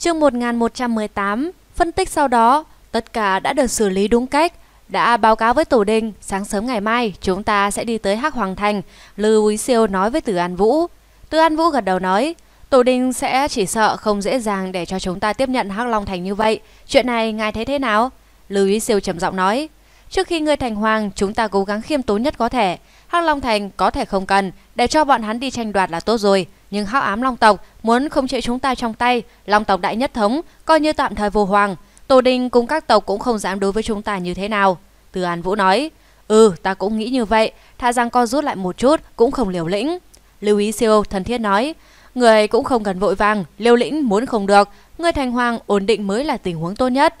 Chương 1118, phân tích sau đó, tất cả đã được xử lý đúng cách, đã báo cáo với tổ đình, sáng sớm ngày mai chúng ta sẽ đi tới Hắc Hoàng Thành, Lưu Úy Siêu nói với Từ An Vũ. Từ An Vũ gật đầu nói, tổ đình sẽ chỉ sợ không dễ dàng để cho chúng ta tiếp nhận Hắc Long Thành như vậy, chuyện này ngài thấy thế nào? Lưu Úy Siêu trầm giọng nói, trước khi ngươi thành hoàng chúng ta cố gắng khiêm tốn nhất có thể, Hắc Long Thành có thể không cần, để cho bọn hắn đi tranh đoạt là tốt rồi nhưng hắc ám long tộc muốn không chịu chúng ta trong tay, long tộc đại nhất thống coi như tạm thời vô hoàng, Tô đình cùng các tộc cũng không dám đối với chúng ta như thế nào." Từ An Vũ nói, "Ừ, ta cũng nghĩ như vậy, tha rằng co rút lại một chút cũng không liều lĩnh." Lưu Ý Siêu thân thiết nói, Người cũng không cần vội vàng, liều lĩnh muốn không được, người thành hoàng ổn định mới là tình huống tốt nhất.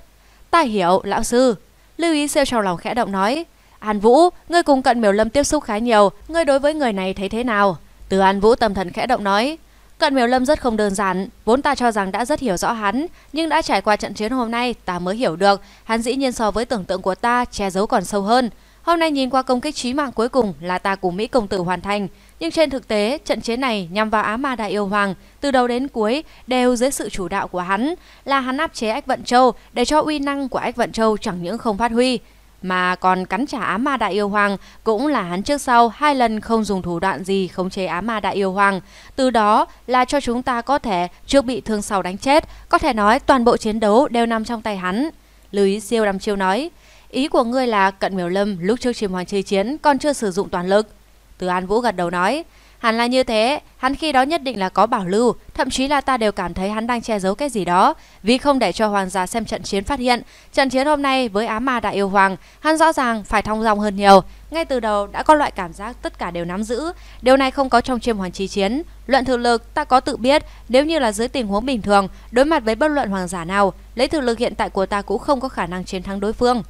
Ta hiểu, lão sư. Lưu ý siêu trong lòng khẽ động nói, an Vũ, ngươi cùng cận miểu lâm tiếp xúc khá nhiều, ngươi đối với người này thấy thế nào? Từ An Vũ tâm thần khẽ động nói, Cận Miểu Lâm rất không đơn giản, vốn ta cho rằng đã rất hiểu rõ hắn, nhưng đã trải qua trận chiến hôm nay, ta mới hiểu được, hắn dĩ nhiên so với tưởng tượng của ta che giấu còn sâu hơn. Hôm nay nhìn qua công kích chí mạng cuối cùng là ta cùng Mỹ công tử hoàn thành, nhưng trên thực tế, trận chiến này nhằm vào Á Ma Đại Yêu Hoàng, từ đầu đến cuối đều dưới sự chủ đạo của hắn, là hắn áp chế Ách Vận Châu để cho uy năng của Ách Vận Châu chẳng những không phát huy, mà còn cắn trả ám ma đại yêu hoàng cũng là hắn trước sau hai lần không dùng thủ đoạn gì khống chế ám ma đại yêu hoàng. Từ đó là cho chúng ta có thể trước bị thương sau đánh chết, có thể nói toàn bộ chiến đấu đều nằm trong tay hắn. Lưới siêu đăm chiêu nói, ý của ngươi là cận miểu lâm lúc trước chìm hoàng chơi chiến còn chưa sử dụng toàn lực. Từ An Vũ gật đầu nói, Hắn là như thế, hắn khi đó nhất định là có bảo lưu, thậm chí là ta đều cảm thấy hắn đang che giấu cái gì đó, vì không để cho hoàng gia xem trận chiến phát hiện. Trận chiến hôm nay với ám Ma Đại Yêu Hoàng, hắn rõ ràng phải thong dong hơn nhiều. Ngay từ đầu đã có loại cảm giác tất cả đều nắm giữ, điều này không có trong chiêm hoàng chi chiến. Luận thực lực ta có tự biết, nếu như là dưới tình huống bình thường, đối mặt với bất luận hoàng giả nào, lấy thực lực hiện tại của ta cũng không có khả năng chiến thắng đối phương.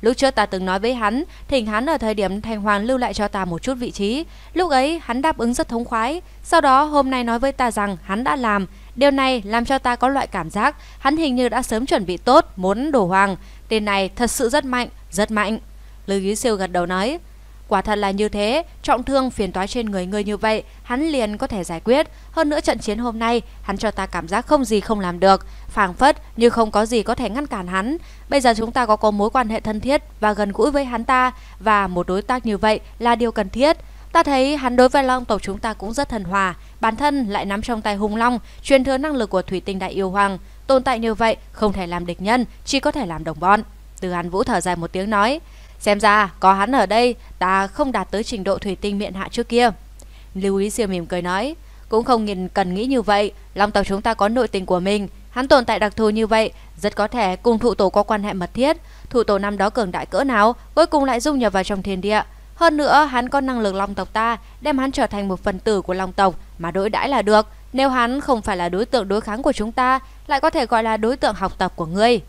Lúc trước ta từng nói với hắn, thỉnh hắn ở thời điểm Thành Hoàng lưu lại cho ta một chút vị trí. Lúc ấy hắn đáp ứng rất thống khoái, sau đó hôm nay nói với ta rằng hắn đã làm. Điều này làm cho ta có loại cảm giác hắn hình như đã sớm chuẩn bị tốt, muốn đổ hoàng. Tên này thật sự rất mạnh, rất mạnh. Lưu Ý Siêu gật đầu nói, Quả thật là như thế, trọng thương phiền toái trên người ngươi như vậy, hắn liền có thể giải quyết. Hơn nữa trận chiến hôm nay, hắn cho ta cảm giác không gì không làm được, phảng phất như không có gì có thể ngăn cản hắn. Bây giờ chúng ta có có mối quan hệ thân thiết và gần gũi với hắn ta, và một đối tác như vậy là điều cần thiết. Ta thấy hắn đối với long tộc chúng ta cũng rất thần hòa, bản thân lại nắm trong tay hung long, truyền thừa năng lực của thủy tinh đại yêu hoàng. Tồn tại như vậy không thể làm địch nhân, chỉ có thể làm đồng bọn. Từ Hàn Vũ thở dài một tiếng nói, Xem ra có hắn ở đây ta không đạt tới trình độ thủy tinh miệng hạ trước kia. Lưu ý siêu mỉm cười nói, cũng không nhìn cần nghĩ như vậy, Long tộc chúng ta có nội tình của mình, hắn tồn tại đặc thù như vậy, rất có thể cùng thụ tổ có quan hệ mật thiết, thụ tổ năm đó cường đại cỡ nào, cuối cùng lại dung nhập vào trong thiên địa. Hơn nữa, hắn có năng lực Long tộc ta, đem hắn trở thành một phần tử của Long tộc mà đối đãi là được, nếu hắn không phải là đối tượng đối kháng của chúng ta, lại có thể gọi là đối tượng học tập của ngươi.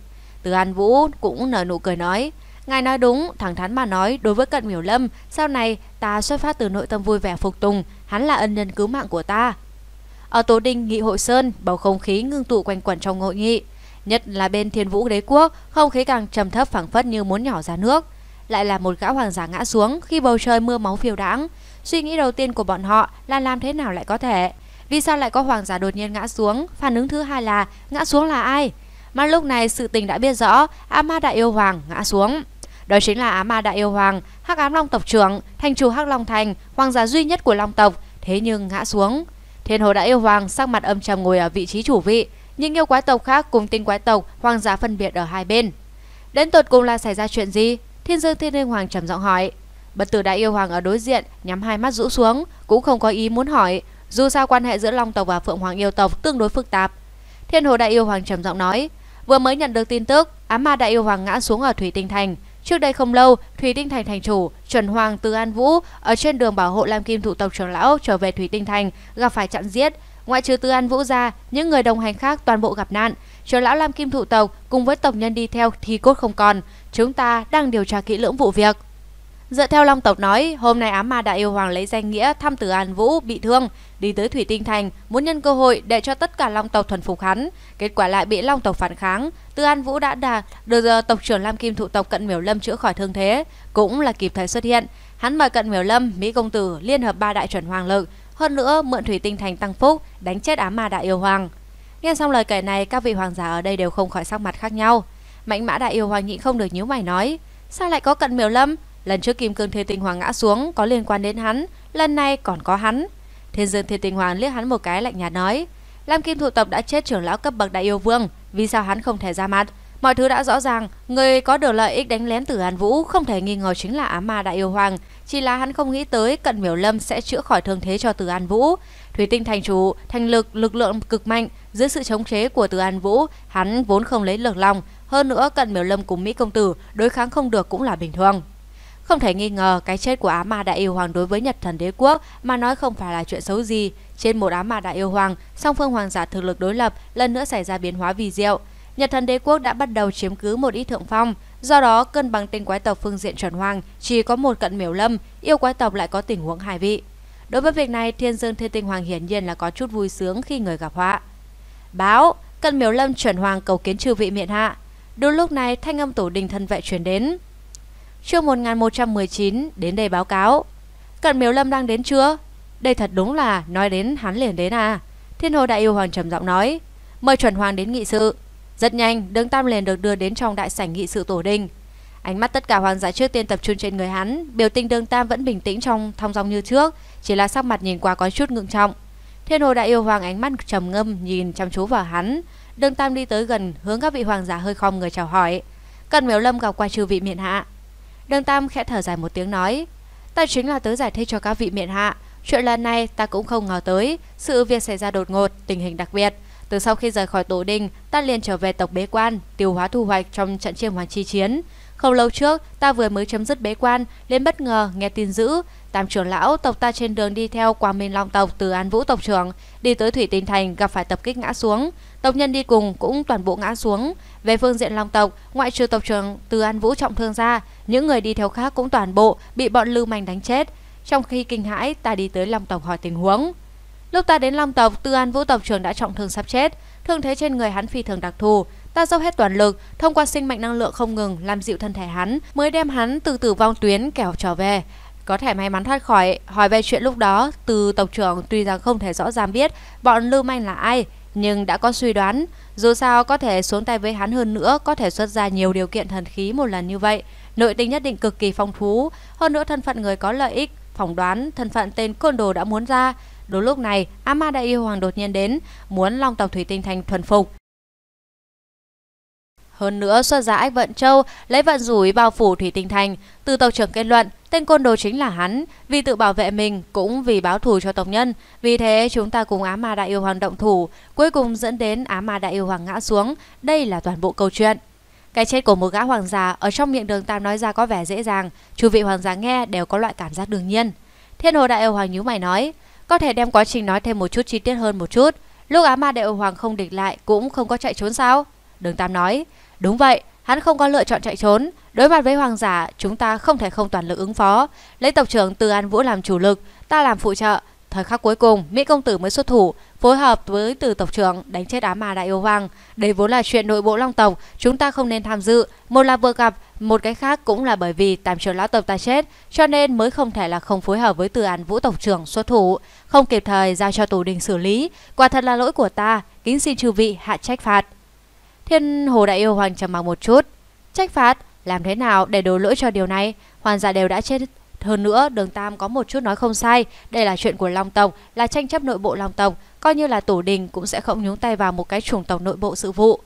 Từ An Vũ cũng nở nụ cười nói, Ngài nói đúng, thẳng thắn mà nói, đối với Cận Miểu Lâm, sau này ta xuất phát từ nội tâm vui vẻ phục tùng, hắn là ân nhân cứu mạng của ta. Ở Tố Đinh, Nghị Hội Sơn, bầu không khí ngưng tụ quanh quẩn trong hội nghị. Nhất là bên thiên vũ đế quốc, không khí càng trầm thấp phẳng phất như muốn nhỏ ra nước. Lại là một gã hoàng giả ngã xuống khi bầu trời mưa máu phiêu đãng. Suy nghĩ đầu tiên của bọn họ là làm thế nào lại có thể? Vì sao lại có hoàng giả đột nhiên ngã xuống? Phản ứng thứ hai là ngã xuống là ai? Mà lúc này sự tình đã biết rõ, Ama Đại Yêu Hoàng ngã xuống. Đó chính là ám ma đại yêu hoàng, hắc ám long tộc trưởng, thành chủ hắc long thành, hoàng gia duy nhất của long tộc, thế nhưng ngã xuống. Thiên hồ đại yêu hoàng sắc mặt âm trầm ngồi ở vị trí chủ vị, những yêu quái tộc khác cùng tinh quái tộc, hoàng gia phân biệt ở hai bên. Đến tột cùng là xảy ra chuyện gì? Thiên dương thiên linh hoàng trầm giọng hỏi. Bất tử đại yêu hoàng ở đối diện, nhắm hai mắt rũ xuống, cũng không có ý muốn hỏi. Dù sao quan hệ giữa Long tộc và Phượng Hoàng yêu tộc tương đối phức tạp. Thiên hồ đại yêu hoàng trầm giọng nói, vừa mới nhận được tin tức, ám ma đại yêu hoàng ngã xuống ở Thủy Tinh Thành, Trước đây không lâu, thủy Tinh Thành thành chủ Trần Hoàng tư An Vũ ở trên đường bảo hộ Lam Kim thủ tộc trưởng lão trở về thủy Tinh Thành gặp phải chặn giết. Ngoại trừ Tư An Vũ ra, những người đồng hành khác toàn bộ gặp nạn. Trưởng lão Lam Kim thủ tộc cùng với tộc nhân đi theo thì cốt không còn. Chúng ta đang điều tra kỹ lưỡng vụ việc. Dựa theo Long tộc nói, hôm nay ám ma đại yêu hoàng lấy danh nghĩa thăm Tử An Vũ bị thương, đi tới Thủy Tinh Thành, muốn nhân cơ hội để cho tất cả Long tộc thuần phục hắn, kết quả lại bị Long tộc phản kháng, Tư An Vũ đã đà, được ờ, tộc trưởng Lam Kim thụ tộc Cận Miểu Lâm chữa khỏi thương thế, cũng là kịp thời xuất hiện. Hắn mời Cận Miểu Lâm, Mỹ công tử liên hợp ba đại chuẩn hoàng lực, hơn nữa mượn thủy tinh thành tăng phúc, đánh chết ám ma đại yêu hoàng. Nghe xong lời kể này, các vị hoàng giả ở đây đều không khỏi sắc mặt khác nhau. Mạnh mã đại yêu hoàng nhịn không được nhíu mày nói, sao lại có Cận Miểu Lâm? Lần trước Kim Cương Thế Tinh Hoàng ngã xuống có liên quan đến hắn, lần này còn có hắn. Thiên Dương Thiên Tinh Hoàng liếc hắn một cái lạnh nhạt nói, Lam Kim thụ tộc đã chết trưởng lão cấp bậc đại yêu vương, vì sao hắn không thể ra mặt? Mọi thứ đã rõ ràng, người có được lợi ích đánh lén Tử Hàn Vũ không thể nghi ngờ chính là ám ma đại yêu hoàng, chỉ là hắn không nghĩ tới Cận Miểu Lâm sẽ chữa khỏi thương thế cho Tử An Vũ. Thủy Tinh thành chủ, thành lực lực lượng cực mạnh, dưới sự chống chế của Tử An Vũ, hắn vốn không lấy lực lòng, hơn nữa Cận Miểu Lâm cùng Mỹ công tử đối kháng không được cũng là bình thường. Không thể nghi ngờ, cái chết của Á Ma Đại Yêu Hoàng đối với Nhật Thần Đế Quốc mà nói không phải là chuyện xấu gì. Trên một Á Ma Đại Yêu Hoàng, song phương hoàng giả thực lực đối lập lần nữa xảy ra biến hóa vì diệu. Nhật Thần Đế Quốc đã bắt đầu chiếm cứ một ít thượng phong, do đó cân bằng tên quái tộc phương diện chuẩn hoàng chỉ có một cận miểu lâm, yêu quái tộc lại có tình huống hài vị. Đối với việc này, Thiên Dương Thiên Tinh Hoàng hiển nhiên là có chút vui sướng khi người gặp họa. Báo, cận miểu lâm chuẩn hoàng cầu kiến trừ vị miện hạ. Đúng lúc này, thanh âm tổ đình thân vệ truyền đến chương 1119 đến đây báo cáo. Cận Miếu Lâm đang đến chưa? Đây thật đúng là nói đến hắn liền đến à. Thiên Hồ Đại Yêu Hoàng trầm giọng nói. Mời chuẩn hoàng đến nghị sự. Rất nhanh, Đường Tam liền được đưa đến trong đại sảnh nghị sự tổ đình. Ánh mắt tất cả hoàng giả trước tiên tập trung trên người hắn, biểu tình đương Tam vẫn bình tĩnh trong thong dong như trước, chỉ là sắc mặt nhìn qua có chút ngượng trọng. Thiên Hồ Đại Yêu Hoàng ánh mắt trầm ngâm nhìn chăm chú vào hắn, đương Tam đi tới gần, hướng các vị hoàng giả hơi khom người chào hỏi. Cần Miếu Lâm gặp qua trừ vị miện hạ, Đường Tam khẽ thở dài một tiếng nói Ta chính là tới giải thích cho các vị miệng hạ Chuyện lần này ta cũng không ngờ tới Sự việc xảy ra đột ngột, tình hình đặc biệt Từ sau khi rời khỏi tổ đình Ta liền trở về tộc bế quan Tiêu hóa thu hoạch trong trận chiêm hoàng chi chiến không lâu trước, ta vừa mới chấm dứt bế quan, lên bất ngờ nghe tin dữ. Tam trưởng lão tộc ta trên đường đi theo Quang Minh Long tộc từ An Vũ tộc trưởng, đi tới Thủy Tinh Thành gặp phải tập kích ngã xuống. Tộc nhân đi cùng cũng toàn bộ ngã xuống. Về phương diện Long tộc, ngoại trừ tộc trưởng từ An Vũ trọng thương ra, những người đi theo khác cũng toàn bộ bị bọn lưu manh đánh chết. Trong khi kinh hãi, ta đi tới Long tộc hỏi tình huống. Lúc ta đến Long tộc, Tư An Vũ tộc trưởng đã trọng thương sắp chết, thương thế trên người hắn phi thường đặc thù. Ta dốc hết toàn lực, thông qua sinh mệnh năng lượng không ngừng làm dịu thân thể hắn, mới đem hắn từ tử vong tuyến kéo trở về. Có thể may mắn thoát khỏi, hỏi về chuyện lúc đó, từ tộc trưởng tuy rằng không thể rõ ràng biết bọn Lưu Manh là ai, nhưng đã có suy đoán, dù sao có thể xuống tay với hắn hơn nữa, có thể xuất ra nhiều điều kiện thần khí một lần như vậy. Nội tình nhất định cực kỳ phong phú, hơn nữa thân phận người có lợi ích, phỏng đoán thân phận tên côn đồ đã muốn ra, Đúng lúc này, Ama Đại Yêu Hoàng đột nhiên đến, muốn Long tộc Thủy Tinh Thành thuần phục. Hơn nữa xuất giả ách vận châu, lấy vận rủi bao phủ Thủy Tinh Thành. Từ tộc trưởng kết luận, tên côn đồ chính là hắn, vì tự bảo vệ mình cũng vì báo thù cho tộc nhân. Vì thế chúng ta cùng Á Ma Đại Yêu Hoàng động thủ, cuối cùng dẫn đến Á Ma Đại Yêu Hoàng ngã xuống. Đây là toàn bộ câu chuyện. Cái chết của một gã hoàng già ở trong miệng đường tam nói ra có vẻ dễ dàng, chủ vị hoàng giá nghe đều có loại cảm giác đương nhiên. Thiên hồ đại yêu hoàng nhíu mày nói, có thể đem quá trình nói thêm một chút chi tiết hơn một chút. Lúc Á Ma Đệ Hoàng không địch lại cũng không có chạy trốn sao? Đường Tam nói, đúng vậy, hắn không có lựa chọn chạy trốn. Đối mặt với hoàng giả, chúng ta không thể không toàn lực ứng phó. Lấy tộc trưởng Từ An Vũ làm chủ lực, ta làm phụ trợ, Thời khắc cuối cùng, Mỹ công tử mới xuất thủ, phối hợp với từ tộc trưởng đánh chết á ma đại yêu hoàng. Đây vốn là chuyện nội bộ long tộc, chúng ta không nên tham dự. Một là vừa gặp, một cái khác cũng là bởi vì tam trưởng lão tộc ta chết, cho nên mới không thể là không phối hợp với từ án vũ tộc trưởng xuất thủ. Không kịp thời giao cho tù đình xử lý, quả thật là lỗi của ta, kính xin chư vị hạ trách phạt. Thiên hồ đại yêu hoàng trầm mặc một chút. Trách phạt, làm thế nào để đổ lỗi cho điều này? Hoàng gia đều đã chết hơn nữa, Đường Tam có một chút nói không sai, đây là chuyện của Long Tổng, là tranh chấp nội bộ Long Tổng, coi như là tổ đình cũng sẽ không nhúng tay vào một cái chủng tổng nội bộ sự vụ.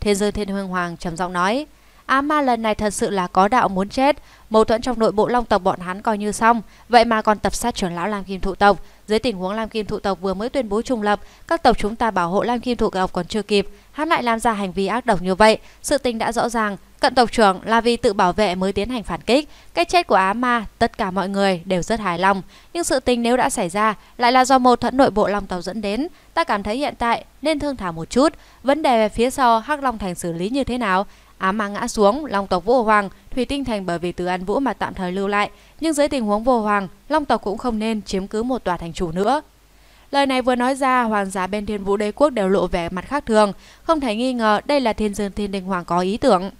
Thiên Dương Thiên Hương Hoàng trầm giọng nói, Á à ma lần này thật sự là có đạo muốn chết, mâu thuẫn trong nội bộ Long Tộc bọn hắn coi như xong, vậy mà còn tập sát trưởng lão làm kim thụ tộc, dưới tình huống Lam Kim Thụ tộc vừa mới tuyên bố trung lập, các tộc chúng ta bảo hộ Lam Kim Thụ tộc còn chưa kịp, hắn lại làm ra hành vi ác độc như vậy, sự tình đã rõ ràng, cận tộc trưởng là vì tự bảo vệ mới tiến hành phản kích. Cái chết của Á Ma, tất cả mọi người đều rất hài lòng, nhưng sự tình nếu đã xảy ra lại là do mâu thuẫn nội bộ Long tộc dẫn đến, ta cảm thấy hiện tại nên thương thảo một chút, vấn đề về phía sau Hắc Long Thành xử lý như thế nào, Ám Ma ngã xuống, Long tộc Vũ Hoàng, Thủy Tinh Thành bởi vì từ An Vũ mà tạm thời lưu lại, nhưng dưới tình huống Vô Hoàng, Long tộc cũng không nên chiếm cứ một tòa thành chủ nữa. Lời này vừa nói ra, hoàng giá bên Thiên Vũ Đế quốc đều lộ vẻ mặt khác thường, không thể nghi ngờ đây là Thiên Dương Thiên Đình Hoàng có ý tưởng.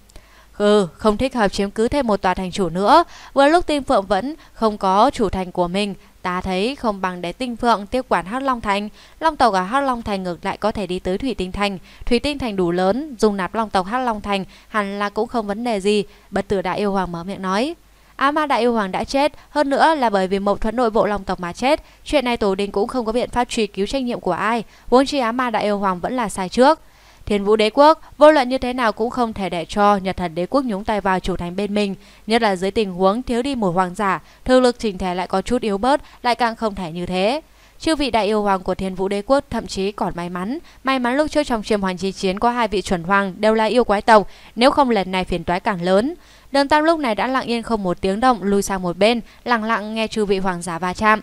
Ừ, không thích hợp chiếm cứ thêm một tòa thành chủ nữa, vừa lúc Tiên Phượng vẫn không có chủ thành của mình, Ta thấy không bằng để tinh phượng tiếp quản Hắc Long Thành, Long tộc ở Hắc Long Thành ngược lại có thể đi tới Thủy Tinh Thành. Thủy Tinh Thành đủ lớn, dùng nạp Long tộc Hắc Long Thành hẳn là cũng không vấn đề gì, bất tử đại yêu hoàng mở miệng nói. A à Ma Đại Yêu Hoàng đã chết, hơn nữa là bởi vì mâu thuẫn nội bộ long tộc mà chết. Chuyện này Tổ Đình cũng không có biện pháp truy cứu trách nhiệm của ai, huống chi Á Ma Đại Yêu Hoàng vẫn là sai trước. Thiên Vũ Đế quốc vô luận như thế nào cũng không thể để cho Nhật Thần Đế quốc nhúng tay vào chủ thành bên mình, nhất là dưới tình huống thiếu đi một hoàng giả, thực lực trình thể lại có chút yếu bớt, lại càng không thể như thế. Chư vị đại yêu hoàng của Thiên Vũ Đế quốc thậm chí còn may mắn, may mắn lúc trước trong chiêm hoàng chi chiến có hai vị chuẩn hoàng đều là yêu quái tộc, nếu không lần này phiền toái càng lớn. Đường Tam lúc này đã lặng yên không một tiếng động lùi sang một bên, lặng lặng nghe chư vị hoàng giả va chạm.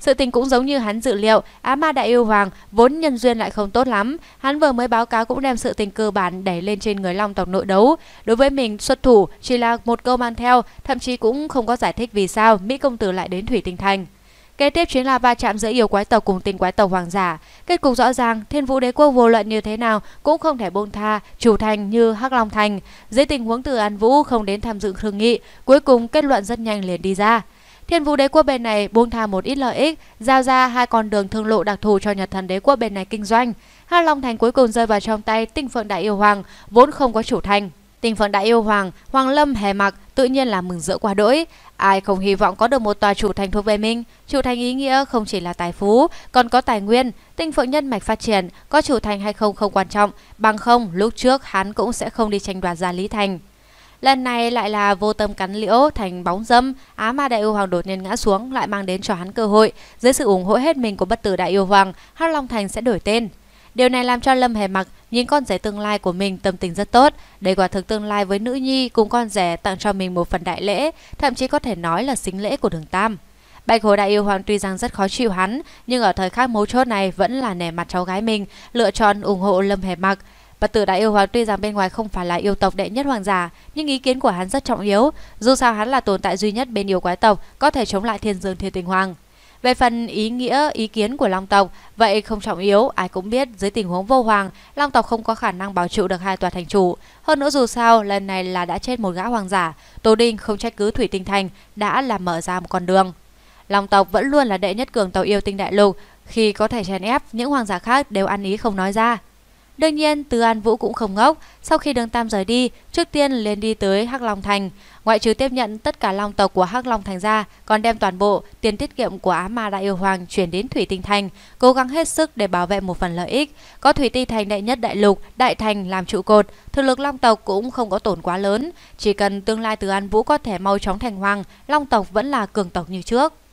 Sự tình cũng giống như hắn dự liệu, Á Ma Đại Yêu Hoàng vốn nhân duyên lại không tốt lắm. Hắn vừa mới báo cáo cũng đem sự tình cơ bản đẩy lên trên người Long tộc nội đấu. Đối với mình, xuất thủ chỉ là một câu mang theo, thậm chí cũng không có giải thích vì sao Mỹ Công Tử lại đến Thủy Tinh Thành. Kế tiếp chính là va chạm giữa yêu quái tộc cùng tình quái tộc hoàng giả. Kết cục rõ ràng, Thiên Vũ Đế quốc vô luận như thế nào cũng không thể buông tha chủ thành như Hắc Long thành. Dưới tình huống từ An Vũ không đến tham dự thương nghị, cuối cùng kết luận rất nhanh liền đi ra. Thiên Vũ Đế quốc bên này buông tha một ít lợi ích, giao ra hai con đường thương lộ đặc thù cho Nhật Thần Đế quốc bên này kinh doanh. Hạ Long Thành cuối cùng rơi vào trong tay Tinh Phượng Đại Yêu Hoàng, vốn không có chủ thành. Tinh Phượng Đại Yêu Hoàng, Hoàng Lâm hề mặc, tự nhiên là mừng rỡ quá đỗi. Ai không hy vọng có được một tòa chủ thành thuộc về mình? Chủ thành ý nghĩa không chỉ là tài phú, còn có tài nguyên. Tinh Phượng nhân mạch phát triển, có chủ thành hay không không quan trọng. Bằng không, lúc trước hắn cũng sẽ không đi tranh đoạt ra Lý Thành. Lần này lại là vô tâm cắn liễu thành bóng dâm, á ma đại yêu hoàng đột nhiên ngã xuống lại mang đến cho hắn cơ hội. Dưới sự ủng hộ hết mình của bất tử đại yêu hoàng, Hắc Long Thành sẽ đổi tên. Điều này làm cho Lâm Hề Mặc nhìn con rể tương lai của mình tâm tình rất tốt. Đây quả thực tương lai với nữ nhi cùng con rể tặng cho mình một phần đại lễ, thậm chí có thể nói là xính lễ của đường Tam. Bạch Hồ Đại Yêu Hoàng tuy rằng rất khó chịu hắn, nhưng ở thời khắc mấu chốt này vẫn là nể mặt cháu gái mình, lựa chọn ủng hộ Lâm Hề Mặc. Bất tử đại yêu hoàng tuy rằng bên ngoài không phải là yêu tộc đệ nhất hoàng giả, nhưng ý kiến của hắn rất trọng yếu, dù sao hắn là tồn tại duy nhất bên yêu quái tộc có thể chống lại thiên dương thiên tình hoàng. Về phần ý nghĩa, ý kiến của Long tộc, vậy không trọng yếu, ai cũng biết dưới tình huống vô hoàng, Long tộc không có khả năng bảo trụ được hai tòa thành chủ. Hơn nữa dù sao, lần này là đã chết một gã hoàng giả, Tô Đinh không trách cứ Thủy Tinh Thành, đã là mở ra một con đường. Long tộc vẫn luôn là đệ nhất cường tàu yêu tinh đại lục, khi có thể chèn ép, những hoàng giả khác đều ăn ý không nói ra. Đương nhiên, Từ An Vũ cũng không ngốc. Sau khi đường Tam rời đi, trước tiên lên đi tới Hắc Long Thành. Ngoại trừ tiếp nhận tất cả long tộc của Hắc Long Thành ra, còn đem toàn bộ tiền tiết kiệm của Á Ma Đại Yêu Hoàng chuyển đến Thủy Tinh Thành, cố gắng hết sức để bảo vệ một phần lợi ích. Có Thủy Tinh Thành đệ nhất đại lục, đại thành làm trụ cột, thực lực long tộc cũng không có tổn quá lớn. Chỉ cần tương lai Từ An Vũ có thể mau chóng thành hoàng, long tộc vẫn là cường tộc như trước.